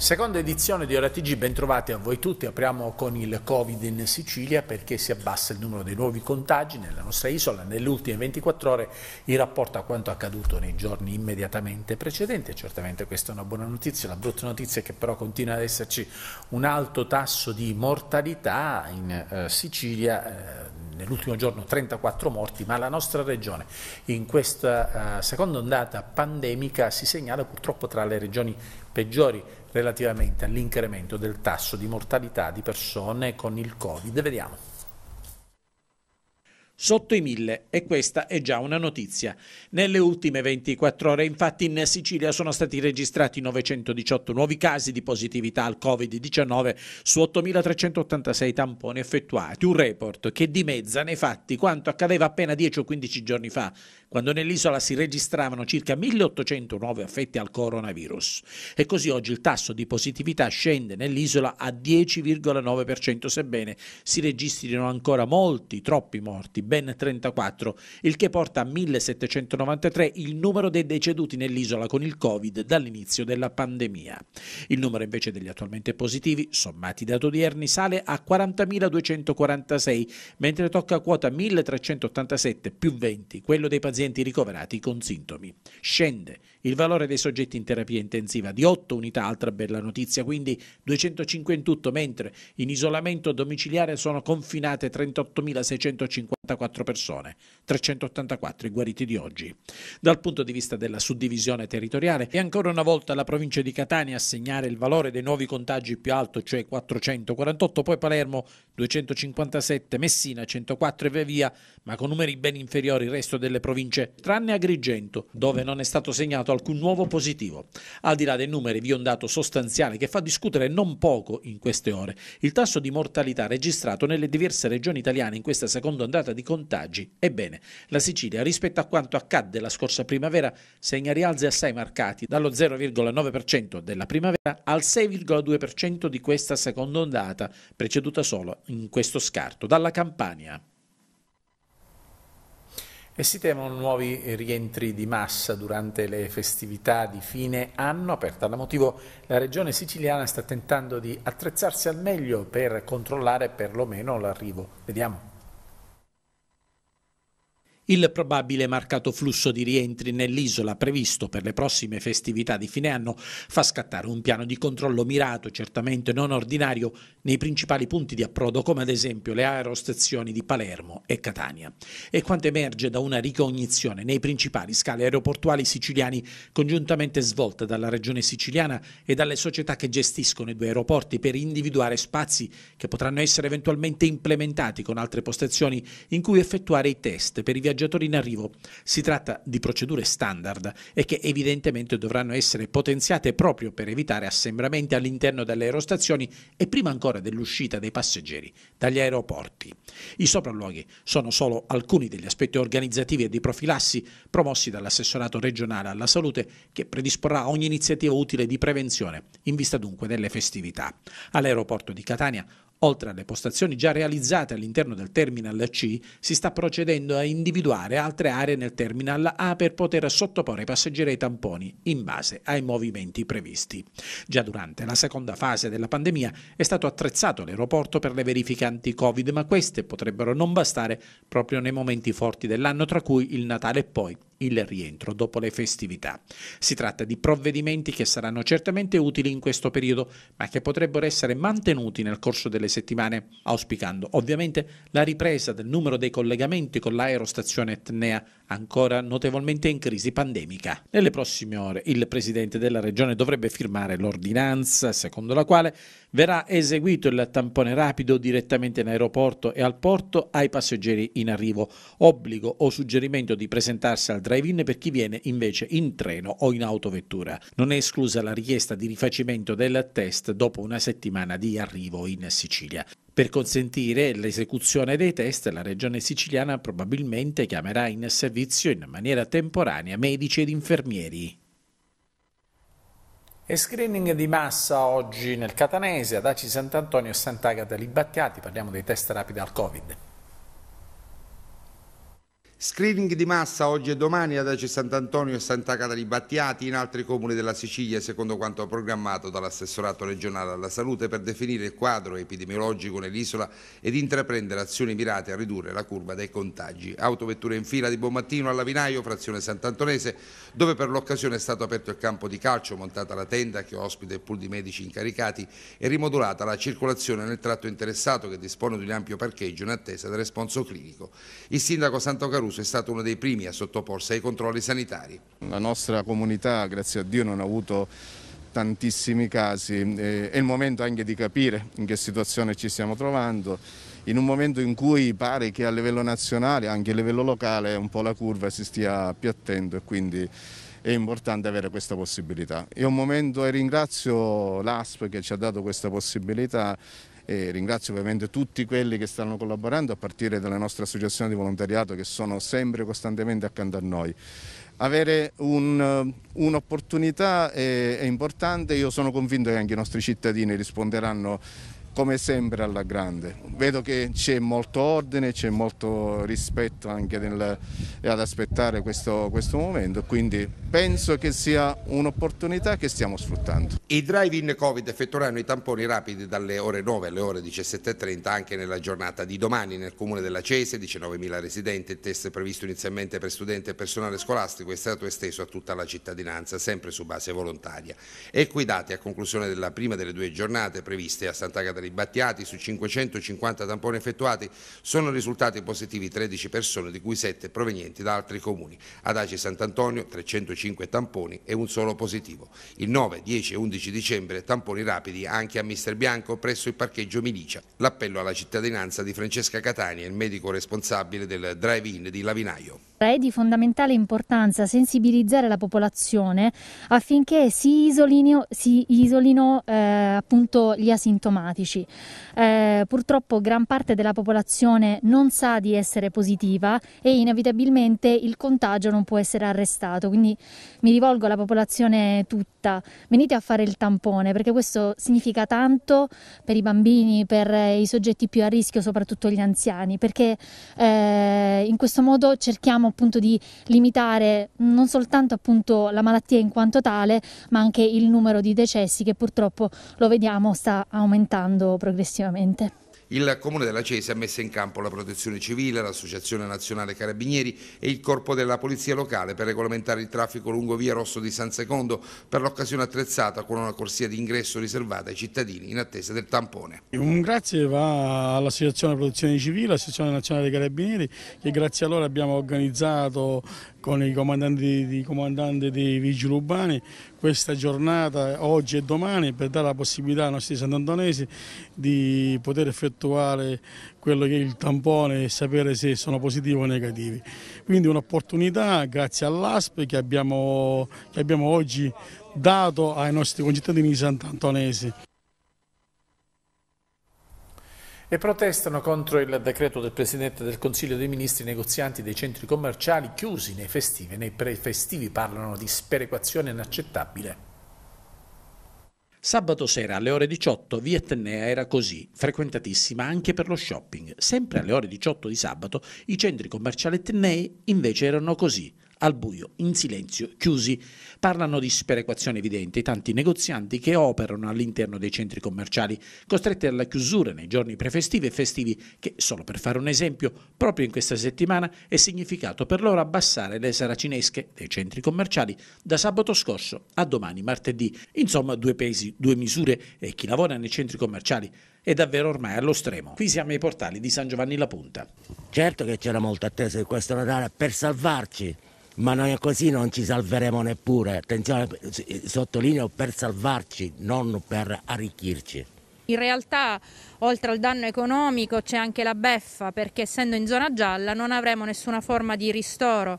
Seconda edizione di OraTG, bentrovati a voi tutti. Apriamo con il Covid in Sicilia perché si abbassa il numero dei nuovi contagi nella nostra isola. Nelle ultime 24 ore in rapporto a quanto accaduto nei giorni immediatamente precedenti. Certamente questa è una buona notizia. La brutta notizia è che però continua ad esserci un alto tasso di mortalità in eh, Sicilia. Eh, nell'ultimo giorno 34 morti, ma la nostra regione in questa uh, seconda ondata pandemica si segnala purtroppo tra le regioni peggiori relativamente all'incremento del tasso di mortalità di persone con il Covid. Vediamo sotto i 1000 e questa è già una notizia. Nelle ultime 24 ore infatti in Sicilia sono stati registrati 918 nuovi casi di positività al Covid-19 su 8.386 tamponi effettuati, un report che dimezza nei fatti quanto accadeva appena 10 o 15 giorni fa, quando nell'isola si registravano circa 1.800 nuovi affetti al coronavirus. E così oggi il tasso di positività scende nell'isola a 10,9%, sebbene si registrino ancora molti, troppi morti ben 34, il che porta a 1793 il numero dei deceduti nell'isola con il Covid dall'inizio della pandemia. Il numero invece degli attualmente positivi, sommati i dati odierni, sale a 40.246, mentre tocca a quota 1.387 più 20 quello dei pazienti ricoverati con sintomi. Scende il valore dei soggetti in terapia intensiva di 8 unità, altra bella notizia, quindi 205 in tutto, mentre in isolamento domiciliare sono confinate 38.654 persone, 384 i guariti di oggi. Dal punto di vista della suddivisione territoriale è ancora una volta la provincia di Catania a segnare il valore dei nuovi contagi più alto, cioè 448, poi Palermo 257, Messina 104 e via via, ma con numeri ben inferiori il resto delle province, tranne Agrigento, dove non è stato segnato risultato alcun nuovo positivo. Al di là dei numeri vi è un dato sostanziale che fa discutere non poco in queste ore, il tasso di mortalità registrato nelle diverse regioni italiane in questa seconda ondata di contagi. Ebbene, la Sicilia rispetto a quanto accadde la scorsa primavera segna rialzi assai marcati dallo 0,9% della primavera al 6,2% di questa seconda ondata, preceduta solo in questo scarto dalla Campania. E si temono nuovi rientri di massa durante le festività di fine anno per tale motivo la regione siciliana sta tentando di attrezzarsi al meglio per controllare perlomeno l'arrivo. Vediamo. Il probabile marcato flusso di rientri nell'isola previsto per le prossime festività di fine anno fa scattare un piano di controllo mirato, certamente non ordinario, nei principali punti di approdo come ad esempio le aerostazioni di Palermo e Catania. E quanto emerge da una ricognizione nei principali scali aeroportuali siciliani congiuntamente svolta dalla regione siciliana e dalle società che gestiscono i due aeroporti per individuare spazi che potranno essere eventualmente implementati con altre postazioni in cui effettuare i test per i viaggiatori viaggiatori in arrivo. Si tratta di procedure standard e che evidentemente dovranno essere potenziate proprio per evitare assembramenti all'interno delle aerostazioni e prima ancora dell'uscita dei passeggeri dagli aeroporti. I sopralluoghi sono solo alcuni degli aspetti organizzativi e di profilassi promossi dall'assessorato regionale alla salute che predisporrà ogni iniziativa utile di prevenzione in vista dunque delle festività. All'aeroporto di Catania Oltre alle postazioni già realizzate all'interno del terminal C, si sta procedendo a individuare altre aree nel terminal A per poter sottoporre i passeggeri ai tamponi in base ai movimenti previsti. Già durante la seconda fase della pandemia è stato attrezzato l'aeroporto per le verifiche anti-Covid, ma queste potrebbero non bastare proprio nei momenti forti dell'anno, tra cui il Natale e poi il rientro dopo le festività. Si tratta di provvedimenti che saranno certamente utili in questo periodo, ma che potrebbero essere mantenuti nel corso delle settimane, auspicando ovviamente la ripresa del numero dei collegamenti con l'aerostazione Etnea, ancora notevolmente in crisi pandemica. Nelle prossime ore il Presidente della Regione dovrebbe firmare l'ordinanza secondo la quale verrà eseguito il tampone rapido direttamente in aeroporto e al porto ai passeggeri in arrivo, obbligo o suggerimento di presentarsi al drive-in per chi viene invece in treno o in autovettura. Non è esclusa la richiesta di rifacimento del test dopo una settimana di arrivo in Sicilia. Per consentire l'esecuzione dei test, la regione siciliana probabilmente chiamerà in servizio in maniera temporanea medici ed infermieri. E screening di massa oggi nel Catanese, ad Aci Sant'Antonio e Sant'Agata Libattiati, parliamo dei test rapidi al Covid. Screening di massa oggi e domani ad Ace Sant'Antonio e Santa Cata di Battiati in altri comuni della Sicilia secondo quanto programmato dall'assessorato regionale alla salute per definire il quadro epidemiologico nell'isola ed intraprendere azioni mirate a ridurre la curva dei contagi. Autovetture in fila di Bommattino Vinaio, frazione Sant'Antonese, dove per l'occasione è stato aperto il campo di calcio, montata la tenda che ospita il pool di medici incaricati e rimodulata la circolazione nel tratto interessato che dispone di un ampio parcheggio in attesa del responso clinico. Il sindaco Santo Caruso incluso, è stato uno dei primi a sottoporsi ai controlli sanitari. La nostra comunità, grazie a Dio, non ha avuto tantissimi casi, è il momento anche di capire in che situazione ci stiamo trovando, in un momento in cui pare che a livello nazionale, anche a livello locale, un po' la curva si stia appiattendo e quindi è importante avere questa possibilità. È un momento e ringrazio l'ASP che ci ha dato questa possibilità e ringrazio ovviamente tutti quelli che stanno collaborando a partire dalla nostra associazione di volontariato che sono sempre costantemente accanto a noi. Avere eh, un'opportunità un è, è importante, io sono convinto che anche i nostri cittadini risponderanno come sempre alla grande. Vedo che c'è molto ordine, c'è molto rispetto anche nel, eh, ad aspettare questo, questo momento, quindi penso che sia un'opportunità che stiamo sfruttando. I drive-in Covid effettueranno i tamponi rapidi dalle ore 9 alle ore 17.30 anche nella giornata di domani nel comune della Cese, 19.000 residenti, il test previsto inizialmente per studenti e personale scolastico è stato esteso a tutta la cittadinanza, sempre su base volontaria. E dati a conclusione della prima delle due giornate previste a Santa Caterina Catari, Battiati su 550 tamponi effettuati sono risultati positivi 13 persone, di cui 7 provenienti da altri comuni. Ad Aci Sant'Antonio 305 tamponi e un solo positivo. Il 9, 10 e 11 dicembre tamponi rapidi anche a Mister Bianco presso il parcheggio Milicia. L'appello alla cittadinanza di Francesca Catania, il medico responsabile del drive-in di Lavinaio. È di fondamentale importanza sensibilizzare la popolazione affinché si isolino, si isolino eh, appunto gli asintomatici. Eh, purtroppo gran parte della popolazione non sa di essere positiva e inevitabilmente il contagio non può essere arrestato. Quindi mi rivolgo alla popolazione tutta, venite a fare il tampone perché questo significa tanto per i bambini, per eh, i soggetti più a rischio, soprattutto gli anziani, perché eh, in questo modo cerchiamo appunto di limitare non soltanto appunto la malattia in quanto tale, ma anche il numero di decessi che purtroppo lo vediamo sta aumentando progressivamente. Il Comune della Cese ha messo in campo la Protezione Civile, l'Associazione Nazionale Carabinieri e il Corpo della Polizia Locale per regolamentare il traffico lungo via Rosso di San Secondo, per l'occasione attrezzata con una corsia d'ingresso riservata ai cittadini in attesa del tampone. Un grazie va all'Associazione Protezione Civile, all'Associazione Nazionale Carabinieri che grazie a loro abbiamo organizzato con i comandanti, i comandanti dei vigili urbani questa giornata oggi e domani per dare la possibilità ai nostri santantonesi di poter effettuare quello che è il tampone e sapere se sono positivi o negativi. Quindi un'opportunità grazie all'ASP che abbiamo, che abbiamo oggi dato ai nostri concittadini santantonesi e protestano contro il decreto del Presidente del Consiglio dei Ministri negozianti dei centri commerciali chiusi nei festivi e nei prefestivi parlano di sperequazione inaccettabile. Sabato sera alle ore 18 via Tennea era così, frequentatissima anche per lo shopping. Sempre alle ore 18 di sabato i centri commerciali Tennei invece erano così, al buio, in silenzio, chiusi. Parlano di sperequazione evidente i tanti negozianti che operano all'interno dei centri commerciali, costretti alla chiusura nei giorni prefestivi e festivi che, solo per fare un esempio, proprio in questa settimana è significato per loro abbassare le saracinesche dei centri commerciali da sabato scorso a domani martedì. Insomma, due pesi, due misure e chi lavora nei centri commerciali è davvero ormai allo stremo. Qui siamo ai portali di San Giovanni La Punta. Certo che c'era molta attesa di questo Natale per salvarci ma noi così non ci salveremo neppure. Attenzione, sottolineo per salvarci, non per arricchirci. In realtà, oltre al danno economico, c'è anche la beffa, perché essendo in zona gialla non avremo nessuna forma di ristoro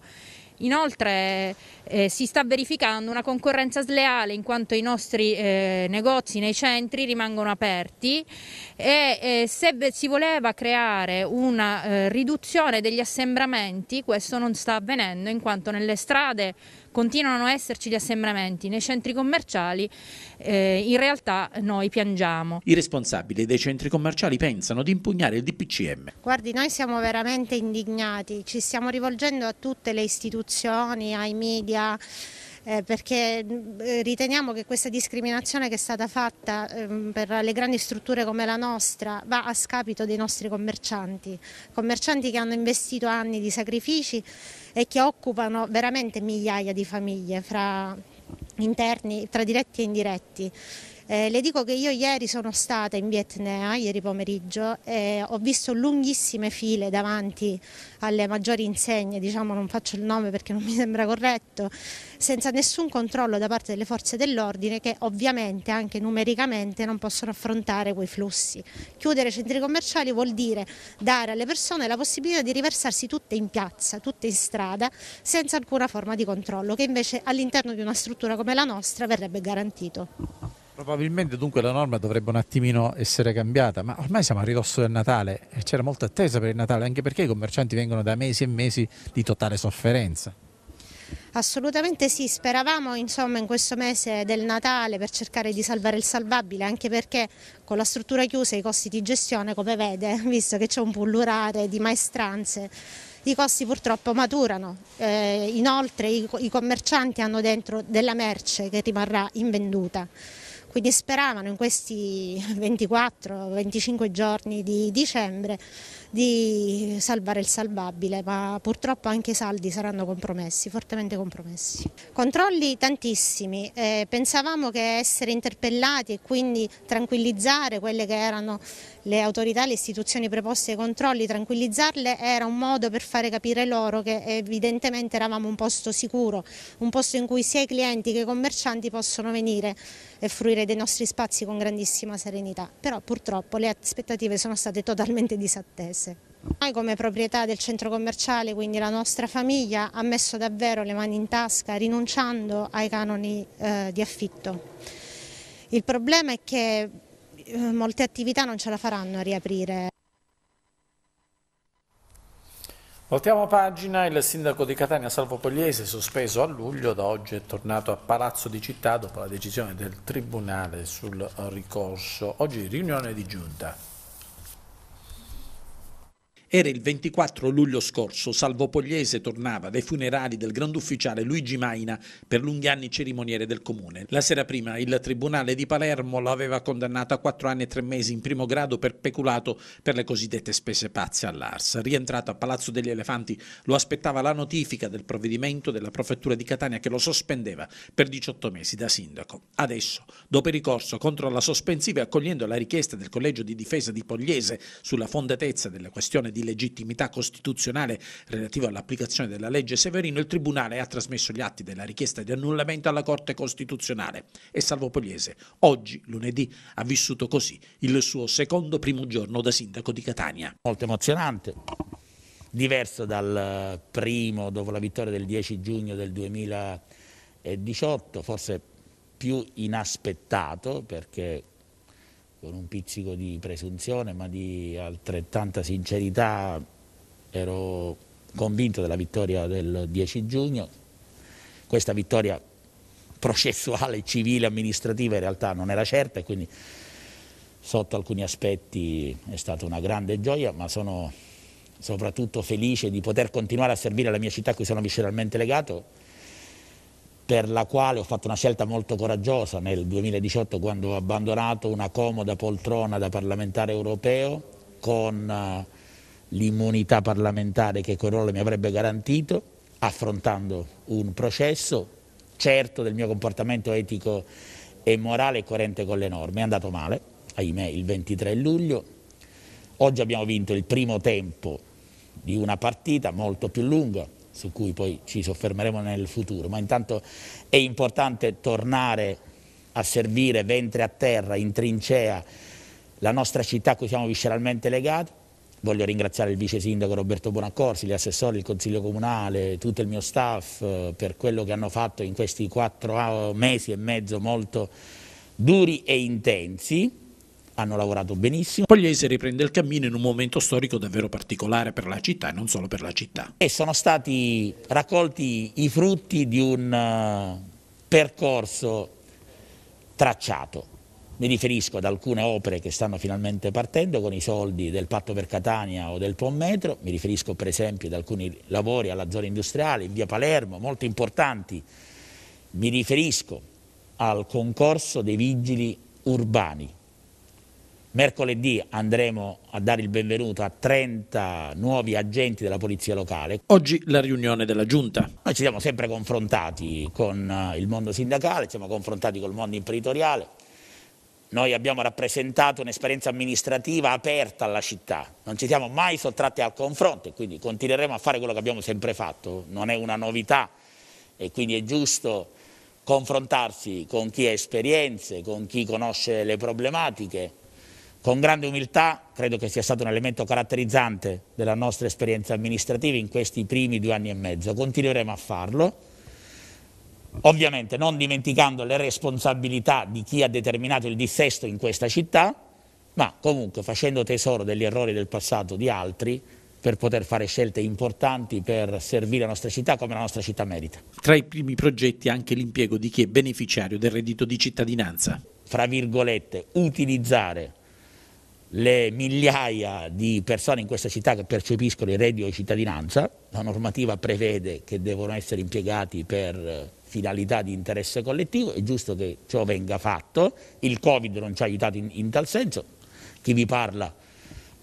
Inoltre eh, si sta verificando una concorrenza sleale in quanto i nostri eh, negozi nei centri rimangono aperti e eh, se si voleva creare una eh, riduzione degli assembramenti questo non sta avvenendo in quanto nelle strade continuano a esserci gli assembramenti, nei centri commerciali eh, in realtà noi piangiamo. I responsabili dei centri commerciali pensano di impugnare il DPCM. Guardi, noi siamo veramente indignati, ci stiamo rivolgendo a tutte le istituzioni associazioni, ai media. Eh, perché eh, riteniamo che questa discriminazione che è stata fatta eh, per le grandi strutture come la nostra va a scapito dei nostri commercianti, commercianti che hanno investito anni di sacrifici e che occupano veramente migliaia di famiglie fra interni, tra diretti e indiretti. Eh, le dico che io ieri sono stata in Vietnea, ieri pomeriggio, e ho visto lunghissime file davanti alle maggiori insegne, diciamo non faccio il nome perché non mi sembra corretto, senza nessun controllo da parte delle forze dell'ordine che ovviamente anche numericamente non possono affrontare quei flussi. Chiudere centri commerciali vuol dire dare alle persone la possibilità di riversarsi tutte in piazza, tutte in strada, senza alcuna forma di controllo, che invece all'interno di una struttura come la nostra verrebbe garantito. Probabilmente dunque la norma dovrebbe un attimino essere cambiata, ma ormai siamo a ridosso del Natale e c'era molta attesa per il Natale, anche perché i commercianti vengono da mesi e mesi di totale sofferenza. Assolutamente sì, speravamo insomma, in questo mese del Natale per cercare di salvare il salvabile, anche perché con la struttura chiusa e i costi di gestione, come vede, visto che c'è un pullurare di maestranze, i costi purtroppo maturano. Eh, inoltre i, i commercianti hanno dentro della merce che rimarrà invenduta. Quindi speravano in questi 24-25 giorni di dicembre di salvare il salvabile, ma purtroppo anche i saldi saranno compromessi, fortemente compromessi. Controlli tantissimi, eh, pensavamo che essere interpellati e quindi tranquillizzare quelle che erano le autorità, le istituzioni preposte ai controlli, tranquillizzarle era un modo per fare capire loro che evidentemente eravamo un posto sicuro, un posto in cui sia i clienti che i commercianti possono venire e fruire dei nostri spazi con grandissima serenità. Però purtroppo le aspettative sono state totalmente disattese. Noi come proprietà del centro commerciale, quindi la nostra famiglia, ha messo davvero le mani in tasca rinunciando ai canoni eh, di affitto. Il problema è che eh, molte attività non ce la faranno a riaprire. Voltiamo pagina, il sindaco di Catania Salvo Pogliese, sospeso a luglio, da oggi è tornato a Palazzo di Città dopo la decisione del Tribunale sul ricorso. Oggi riunione di giunta. Era il 24 luglio scorso, Salvo Pogliese tornava dai funerali del grandufficiale Luigi Maina, per lunghi anni cerimoniere del comune. La sera prima il Tribunale di Palermo lo aveva condannato a 4 anni e 3 mesi in primo grado per peculato per le cosiddette spese pazze all'Ars. Rientrato a Palazzo degli Elefanti lo aspettava la notifica del provvedimento della prefettura di Catania che lo sospendeva per 18 mesi da sindaco. Adesso, dopo il ricorso contro la sospensiva e accogliendo la richiesta del collegio di difesa di Pogliese sulla fondatezza della questione di di legittimità costituzionale relativo all'applicazione della legge Severino, il Tribunale ha trasmesso gli atti della richiesta di annullamento alla Corte Costituzionale e Salvo Pogliese oggi, lunedì, ha vissuto così il suo secondo primo giorno da sindaco di Catania. Molto emozionante, diverso dal eh, primo dopo la vittoria del 10 giugno del 2018, forse più inaspettato perché con un pizzico di presunzione ma di altrettanta sincerità ero convinto della vittoria del 10 giugno. Questa vittoria processuale, civile, amministrativa in realtà non era certa e quindi sotto alcuni aspetti è stata una grande gioia, ma sono soprattutto felice di poter continuare a servire la mia città a cui sono visceralmente legato per la quale ho fatto una scelta molto coraggiosa nel 2018 quando ho abbandonato una comoda poltrona da parlamentare europeo con eh, l'immunità parlamentare che quel ruolo mi avrebbe garantito, affrontando un processo certo del mio comportamento etico e morale e coerente con le norme. È andato male, ahimè, il 23 luglio. Oggi abbiamo vinto il primo tempo di una partita molto più lunga, su cui poi ci soffermeremo nel futuro, ma intanto è importante tornare a servire ventre a terra, in trincea, la nostra città a cui siamo visceralmente legati. Voglio ringraziare il vice sindaco Roberto Bonaccorsi, gli assessori, il consiglio comunale, tutto il mio staff eh, per quello che hanno fatto in questi quattro mesi e mezzo molto duri e intensi hanno lavorato benissimo. Pogliese riprende il cammino in un momento storico davvero particolare per la città e non solo per la città. E sono stati raccolti i frutti di un eh, percorso tracciato. Mi riferisco ad alcune opere che stanno finalmente partendo con i soldi del patto per Catania o del Ponmetro, mi riferisco per esempio ad alcuni lavori alla zona industriale in via Palermo, molto importanti, mi riferisco al concorso dei vigili urbani Mercoledì andremo a dare il benvenuto a 30 nuovi agenti della Polizia Locale. Oggi la riunione della Giunta. Noi ci siamo sempre confrontati con eh, il mondo sindacale, ci siamo confrontati col mondo imprenditoriale. Noi abbiamo rappresentato un'esperienza amministrativa aperta alla città, non ci siamo mai sottratti al confronto e quindi continueremo a fare quello che abbiamo sempre fatto, non è una novità e quindi è giusto confrontarsi con chi ha esperienze, con chi conosce le problematiche con grande umiltà, credo che sia stato un elemento caratterizzante della nostra esperienza amministrativa in questi primi due anni e mezzo. Continueremo a farlo, ovviamente non dimenticando le responsabilità di chi ha determinato il dissesto in questa città, ma comunque facendo tesoro degli errori del passato di altri per poter fare scelte importanti per servire la nostra città come la nostra città merita. Tra i primi progetti anche l'impiego di chi è beneficiario del reddito di cittadinanza. Fra virgolette, utilizzare le migliaia di persone in questa città che percepiscono il reddito di cittadinanza, la normativa prevede che devono essere impiegati per eh, finalità di interesse collettivo, è giusto che ciò venga fatto, il Covid non ci ha aiutato in, in tal senso, chi vi parla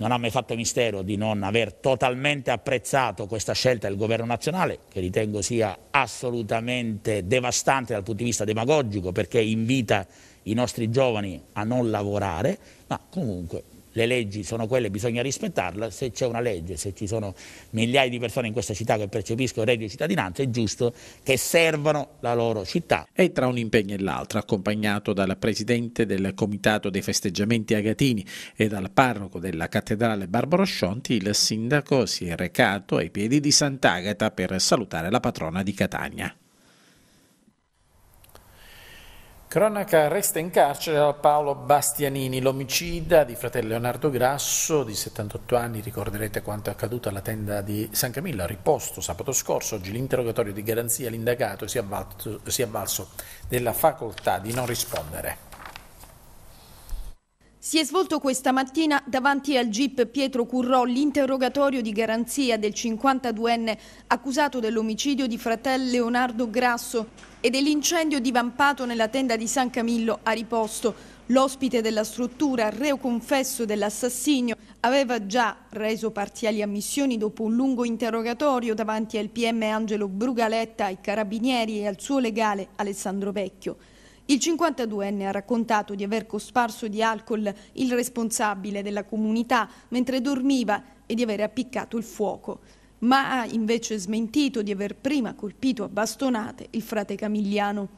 non ha mai fatto mistero di non aver totalmente apprezzato questa scelta del governo nazionale, che ritengo sia assolutamente devastante dal punto di vista demagogico perché invita i nostri giovani a non lavorare, ma comunque le leggi sono quelle, bisogna rispettarle, se c'è una legge, se ci sono migliaia di persone in questa città che percepiscono il reddito di cittadinanza, è giusto che servano la loro città. E tra un impegno e l'altro, accompagnato dal presidente del Comitato dei Festeggiamenti Agatini e dal parroco della Cattedrale Barbaro Scionti, il sindaco si è recato ai piedi di Sant'Agata per salutare la patrona di Catania. Cronaca resta in carcere Paolo Bastianini, l'omicida di fratello Leonardo Grasso di 78 anni, ricorderete quanto è accaduto alla tenda di San Camillo riposto sabato scorso, oggi l'interrogatorio di garanzia l'indagato si è avvalso della facoltà di non rispondere. Si è svolto questa mattina davanti al GIP Pietro Currò l'interrogatorio di garanzia del 52enne accusato dell'omicidio di fratello Leonardo Grasso e dell'incendio divampato nella tenda di San Camillo a riposto. L'ospite della struttura, reo confesso dell'assassinio, aveva già reso parziali ammissioni dopo un lungo interrogatorio davanti al PM Angelo Brugaletta, ai carabinieri e al suo legale Alessandro Vecchio. Il 52enne ha raccontato di aver cosparso di alcol il responsabile della comunità mentre dormiva e di aver appiccato il fuoco ma ha invece smentito di aver prima colpito a bastonate il frate Camigliano.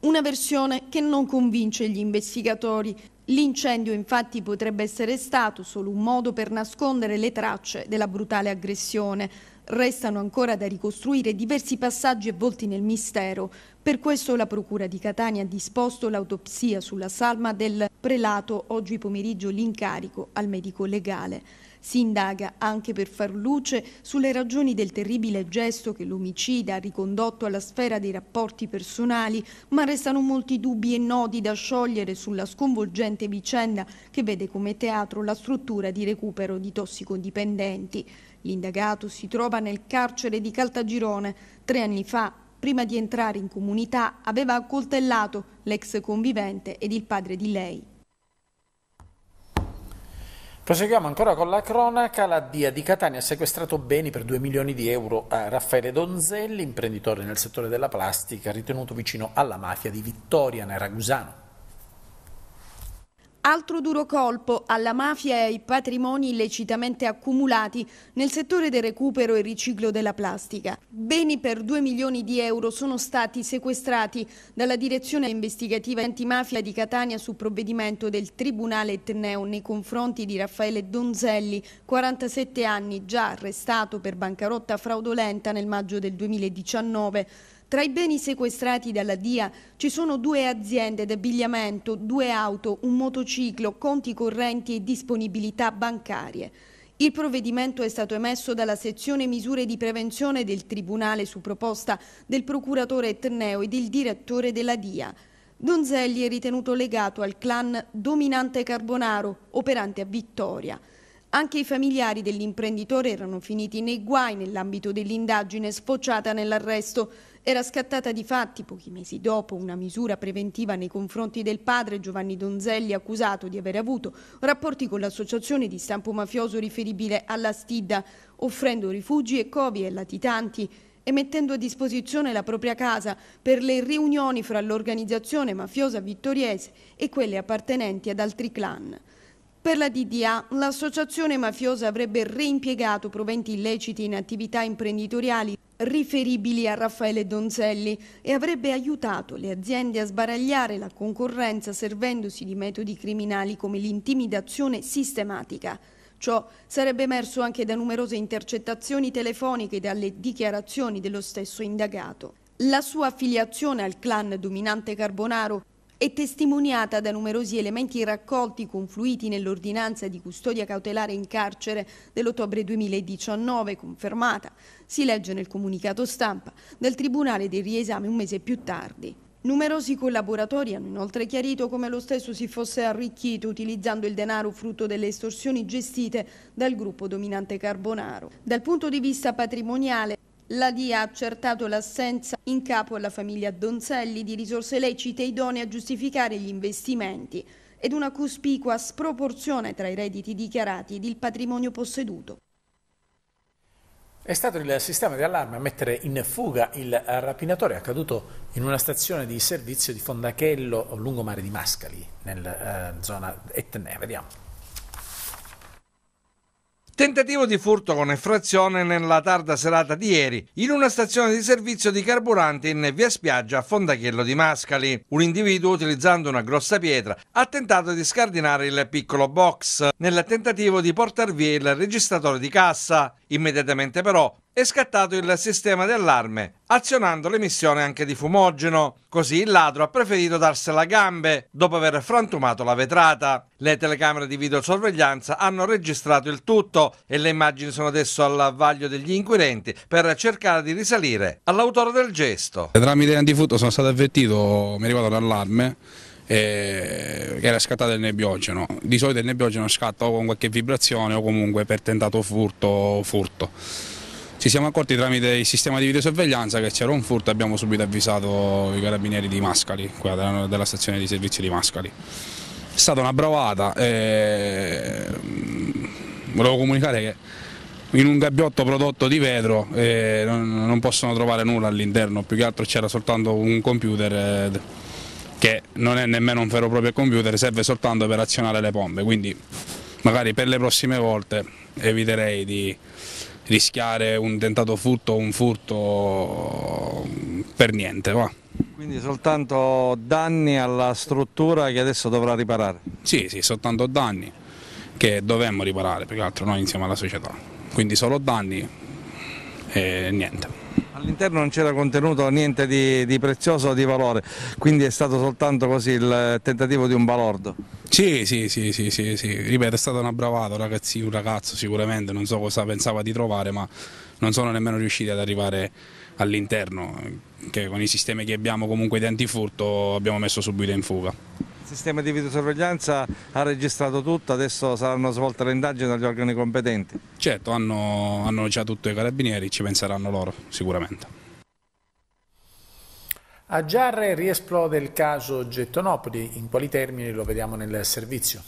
Una versione che non convince gli investigatori. L'incendio infatti potrebbe essere stato solo un modo per nascondere le tracce della brutale aggressione, Restano ancora da ricostruire diversi passaggi e volti nel mistero. Per questo la Procura di Catania ha disposto l'autopsia sulla salma del prelato oggi pomeriggio l'incarico al medico legale. Si indaga anche per far luce sulle ragioni del terribile gesto che l'omicida ha ricondotto alla sfera dei rapporti personali, ma restano molti dubbi e nodi da sciogliere sulla sconvolgente vicenda che vede come teatro la struttura di recupero di tossicodipendenti. L'indagato si trova nel carcere di Caltagirone. Tre anni fa, prima di entrare in comunità, aveva accoltellato l'ex convivente ed il padre di lei. Proseguiamo ancora con la cronaca. La DIA di Catania ha sequestrato beni per 2 milioni di euro a Raffaele Donzelli, imprenditore nel settore della plastica, ritenuto vicino alla mafia di Vittoria Neragusano. Altro duro colpo alla mafia e ai patrimoni illecitamente accumulati nel settore del recupero e riciclo della plastica. Beni per 2 milioni di euro sono stati sequestrati dalla direzione investigativa antimafia di Catania su provvedimento del Tribunale Etneo nei confronti di Raffaele Donzelli, 47 anni, già arrestato per bancarotta fraudolenta nel maggio del 2019. Tra i beni sequestrati dalla DIA ci sono due aziende d'abbigliamento, due auto, un motociclo, conti correnti e disponibilità bancarie. Il provvedimento è stato emesso dalla sezione misure di prevenzione del Tribunale su proposta del procuratore Etneo e del direttore della DIA. Donzelli è ritenuto legato al clan dominante Carbonaro, operante a Vittoria. Anche i familiari dell'imprenditore erano finiti nei guai nell'ambito dell'indagine sfociata nell'arresto era scattata di fatti pochi mesi dopo una misura preventiva nei confronti del padre Giovanni Donzelli accusato di aver avuto rapporti con l'associazione di stampo mafioso riferibile alla Stidda, offrendo rifugi e covi ai latitanti e mettendo a disposizione la propria casa per le riunioni fra l'organizzazione mafiosa vittoriese e quelle appartenenti ad altri clan. Per la DDA, l'associazione mafiosa avrebbe reimpiegato proventi illeciti in attività imprenditoriali riferibili a Raffaele Donzelli e avrebbe aiutato le aziende a sbaragliare la concorrenza servendosi di metodi criminali come l'intimidazione sistematica. Ciò sarebbe emerso anche da numerose intercettazioni telefoniche e dalle dichiarazioni dello stesso indagato. La sua affiliazione al clan dominante Carbonaro è testimoniata da numerosi elementi raccolti confluiti nell'ordinanza di custodia cautelare in carcere dell'ottobre 2019, confermata, si legge nel comunicato stampa, del Tribunale del riesame un mese più tardi. Numerosi collaboratori hanno inoltre chiarito come lo stesso si fosse arricchito utilizzando il denaro frutto delle estorsioni gestite dal gruppo dominante Carbonaro. Dal punto di vista patrimoniale, la DIA ha accertato l'assenza in capo alla famiglia Donzelli di risorse lecite idonee a giustificare gli investimenti ed una cospicua sproporzione tra i redditi dichiarati ed il patrimonio posseduto. È stato il sistema di allarme a mettere in fuga il rapinatore accaduto in una stazione di servizio di Fondachello lungo mare di Mascali, nella eh, zona etnea. Vediamo. Tentativo di furto con effrazione nella tarda serata di ieri in una stazione di servizio di carburante in via Spiaggia a Fondachello di Mascali. Un individuo utilizzando una grossa pietra ha tentato di scardinare il piccolo box nel tentativo di portar via il registratore di cassa. Immediatamente però è scattato il sistema di allarme, azionando l'emissione anche di fumogeno. Così il ladro ha preferito darsela a gambe dopo aver frantumato la vetrata. Le telecamere di videosorveglianza hanno registrato il tutto e le immagini sono adesso al vaglio degli inquirenti per cercare di risalire all'autore del gesto. Tramite antifurto sono stato avvertito, mi è arrivato l'allarme eh, che era scattato il nebbiogeno. Di solito il nebbiogeno scatta o con qualche vibrazione o comunque per tentato furto o furto ci siamo accorti tramite il sistema di videosorveglianza che c'era un furto e abbiamo subito avvisato i carabinieri di Mascali, della, della stazione di servizio di Mascali. È stata una bravata, e... Eh, mm, volevo comunicare che in un gabbiotto prodotto di vetro eh, non, non, possono trovare nulla all'interno, più che altro c'era soltanto un computer eh, che non è nemmeno un vero e proprio computer, serve soltanto per azionare le pompe, quindi magari per le prossime volte eviterei di rischiare un tentato furto o un furto per niente. Va. Quindi soltanto danni alla struttura che adesso dovrà riparare? Sì, sì, soltanto danni che dovremmo riparare, perché altro noi insieme alla società. Quindi solo danni e niente. All'interno non c'era contenuto niente di, di prezioso o di valore, quindi è stato soltanto così il tentativo di un balordo. Sì, sì, sì, sì, sì, sì. ripeto, è stata una bravata, ragazzi, un ragazzo sicuramente, non so cosa pensava di trovare, ma non sono nemmeno riusciti ad arrivare all'interno, che con i sistemi che abbiamo comunque di antifurto abbiamo messo subito in fuga sistema di videosorveglianza ha registrato tutto, adesso saranno svolte le indagini dagli organi competenti. Certo, hanno, hanno già tutto i carabinieri, ci penseranno loro sicuramente. A Giarre riesplode il caso Gettonopoli, in quali termini lo vediamo nel servizio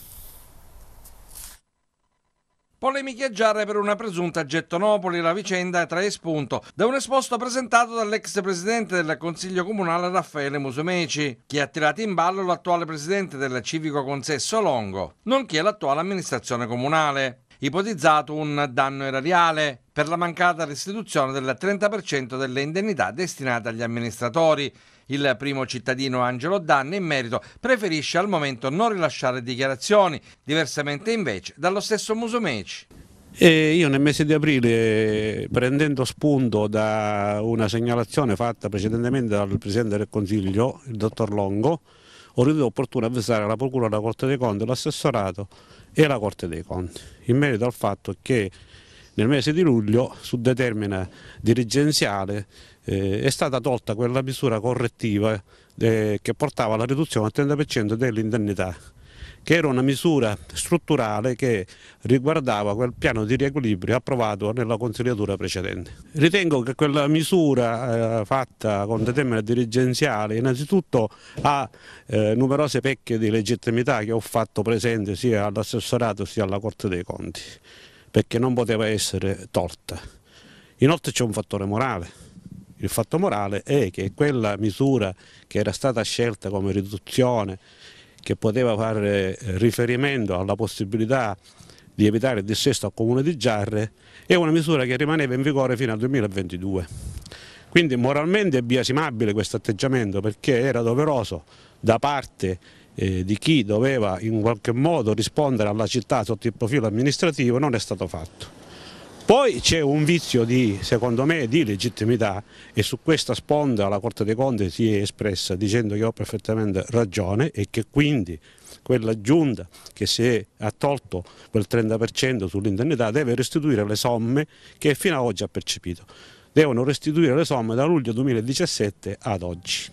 polemicheggiare per una presunta gettonopoli. La vicenda trae spunto da un esposto presentato dall'ex presidente del Consiglio Comunale Raffaele Musumeci, che ha tirato in ballo l'attuale presidente del Civico Consesso Longo, nonché l'attuale amministrazione comunale. Ipotizzato un danno erariale per la mancata restituzione del 30% delle indennità destinate agli amministratori il primo cittadino Angelo Danna in merito preferisce al momento non rilasciare dichiarazioni, diversamente invece dallo stesso Musumeci. E io nel mese di aprile, prendendo spunto da una segnalazione fatta precedentemente dal Presidente del Consiglio, il Dottor Longo, ho ritenuto opportuno avvisare la Procura, la Corte dei Conti, l'assessorato e la Corte dei Conti, in merito al fatto che nel mese di luglio, su determina dirigenziale, eh, è stata tolta quella misura correttiva eh, che portava alla riduzione al 30% dell'indennità che era una misura strutturale che riguardava quel piano di riequilibrio approvato nella consigliatura precedente. Ritengo che quella misura eh, fatta con determine dirigenziale innanzitutto ha eh, numerose pecche di legittimità che ho fatto presente sia all'assessorato sia alla Corte dei Conti, perché non poteva essere tolta. Inoltre c'è un fattore morale il fatto morale è che quella misura che era stata scelta come riduzione, che poteva fare riferimento alla possibilità di evitare il dissesto al comune di Giarre, è una misura che rimaneva in vigore fino al 2022. Quindi moralmente è biasimabile questo atteggiamento perché era doveroso da parte eh, di chi doveva in qualche modo rispondere alla città sotto il profilo amministrativo non è stato fatto. Poi c'è un vizio di, secondo me, di legittimità e su questa sponda la Corte dei Conti si è espressa dicendo che ho perfettamente ragione e che quindi quella giunta che si è tolto quel 30% sull'indennità deve restituire le somme che fino ad oggi ha percepito. Devono restituire le somme da luglio 2017 ad oggi.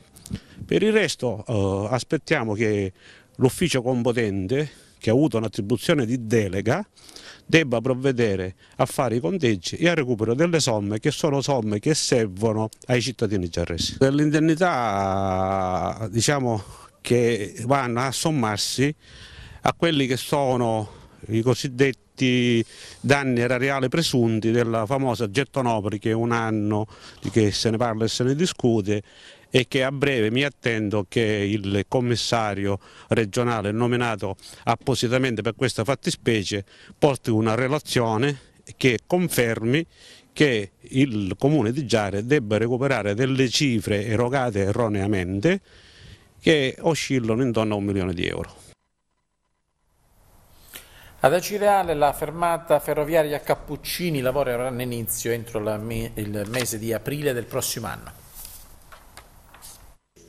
Per il resto eh, aspettiamo che l'ufficio competente, che ha avuto un'attribuzione di delega, debba provvedere a fare i conteggi e a recupero delle somme che sono somme che servono ai cittadini giarresi. L'indennità diciamo, che vanno a sommarsi a quelli che sono i cosiddetti tutti danni erariali presunti della famosa Gettonopoli che è un anno che se ne parla e se ne discute e che a breve mi attendo che il commissario regionale nominato appositamente per questa fattispecie porti una relazione che confermi che il comune di Giare debba recuperare delle cifre erogate erroneamente che oscillano intorno a un milione di euro. Ad Acireale la fermata ferroviaria Cappuccini lavori avranno inizio entro la, il mese di aprile del prossimo anno.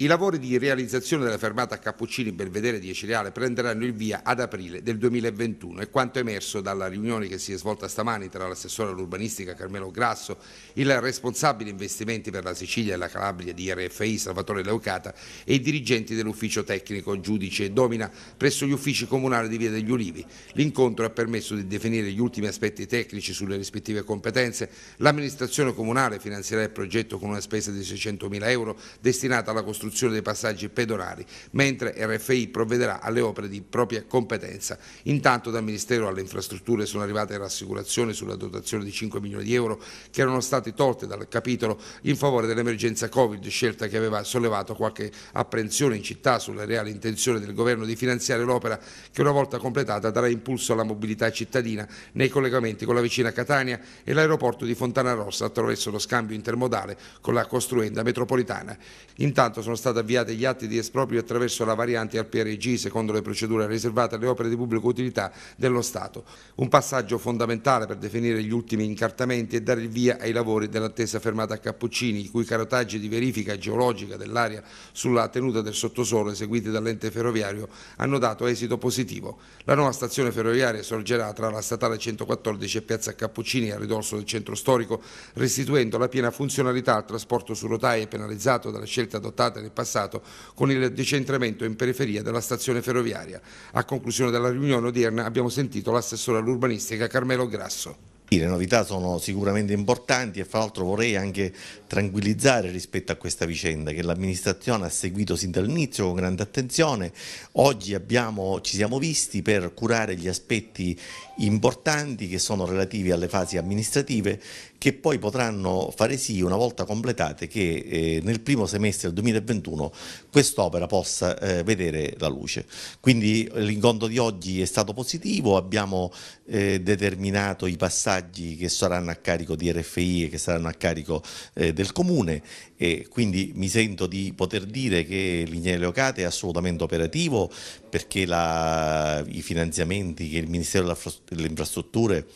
I lavori di realizzazione della fermata a Cappuccini in Belvedere di Ecireale prenderanno il via ad aprile del 2021 e quanto emerso dalla riunione che si è svolta stamani tra l'assessore all'urbanistica Carmelo Grasso, il responsabile investimenti per la Sicilia e la Calabria di RFI Salvatore Leucata e i dirigenti dell'ufficio tecnico giudice e domina presso gli uffici comunali di Via degli Ulivi. L'incontro ha permesso di definire gli ultimi aspetti tecnici sulle rispettive competenze. L'amministrazione comunale finanzierà il progetto con una spesa di 600.000 euro destinata alla costruzione costruzione dei passaggi pedonali, mentre RFI provvederà alle opere di propria competenza. Intanto dal Ministero alle infrastrutture sono arrivate rassicurazioni sulla dotazione di 5 milioni di euro che erano state tolte dal capitolo in favore dell'emergenza Covid, scelta che aveva sollevato qualche apprensione in città sulla reale intenzione del governo di finanziare l'opera che una volta completata darà impulso alla mobilità cittadina nei collegamenti con la vicina Catania e l'aeroporto di Fontana Rossa attraverso lo scambio intermodale con la costruenda metropolitana. Intanto sono stati avviati gli atti di esproprio attraverso la variante al PRG secondo le procedure riservate alle opere di pubblica utilità dello Stato. Un passaggio fondamentale per definire gli ultimi incartamenti e dare il via ai lavori dell'attesa fermata a Cappuccini, i cui carotaggi di verifica geologica dell'area sulla tenuta del sottosuolo eseguiti dall'ente ferroviario hanno dato esito positivo. La nuova stazione ferroviaria sorgerà tra la statale 114 e piazza Cappuccini a ridosso del centro storico, restituendo la piena funzionalità al trasporto su rotaie penalizzato dalla scelta adottata nei del passato con il decentramento in periferia della stazione ferroviaria. A conclusione della riunione odierna abbiamo sentito l'assessore all'urbanistica Carmelo Grasso. Le novità sono sicuramente importanti e fra l'altro vorrei anche tranquillizzare rispetto a questa vicenda che l'amministrazione ha seguito sin dall'inizio con grande attenzione. Oggi abbiamo, ci siamo visti per curare gli aspetti importanti che sono relativi alle fasi amministrative che poi potranno fare sì, una volta completate, che eh, nel primo semestre del 2021 quest'opera possa eh, vedere la luce. Quindi l'incontro di oggi è stato positivo, abbiamo eh, determinato i passaggi che saranno a carico di RFI e che saranno a carico eh, del Comune e quindi mi sento di poter dire che l'Ingegneria Leocate è assolutamente operativo perché la, i finanziamenti che il Ministero delle Infrastrutture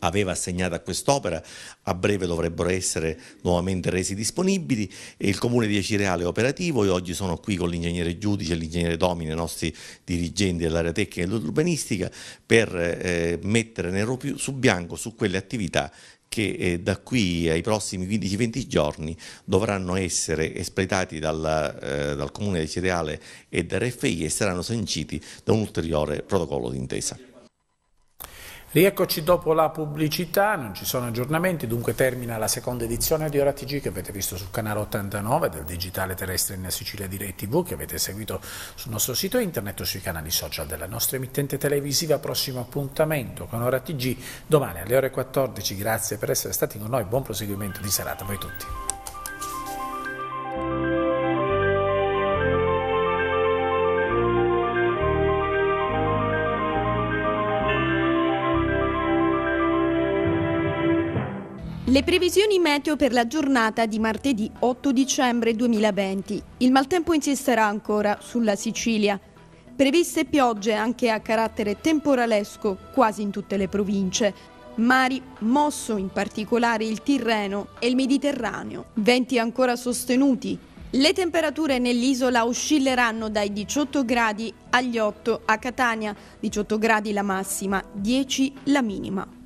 aveva assegnato a quest'opera, a breve dovrebbero essere nuovamente resi disponibili. Il Comune di Acireale è operativo e oggi sono qui con l'ingegnere Giudice e l'ingegnere Domine, i nostri dirigenti dell'area tecnica e dell'urbanistica, per eh, mettere nero su bianco su quelle attività che eh, da qui ai prossimi 15-20 giorni dovranno essere espletati dal, eh, dal Comune di Cereale e dal RFI e saranno sanciti da un ulteriore protocollo d'intesa. Rieccoci dopo la pubblicità, non ci sono aggiornamenti, dunque termina la seconda edizione di Ora TG che avete visto sul canale 89 del digitale terrestre in Sicilia Direi TV che avete seguito sul nostro sito internet o sui canali social della nostra emittente televisiva. Prossimo appuntamento con Ora TG domani alle ore 14. Grazie per essere stati con noi, buon proseguimento di serata a voi tutti. Le previsioni meteo per la giornata di martedì 8 dicembre 2020. Il maltempo insisterà ancora sulla Sicilia. Previste piogge anche a carattere temporalesco quasi in tutte le province. Mari mosso in particolare il Tirreno e il Mediterraneo. Venti ancora sostenuti. Le temperature nell'isola oscilleranno dai 18 gradi agli 8 a Catania, 18 gradi la massima, 10 la minima.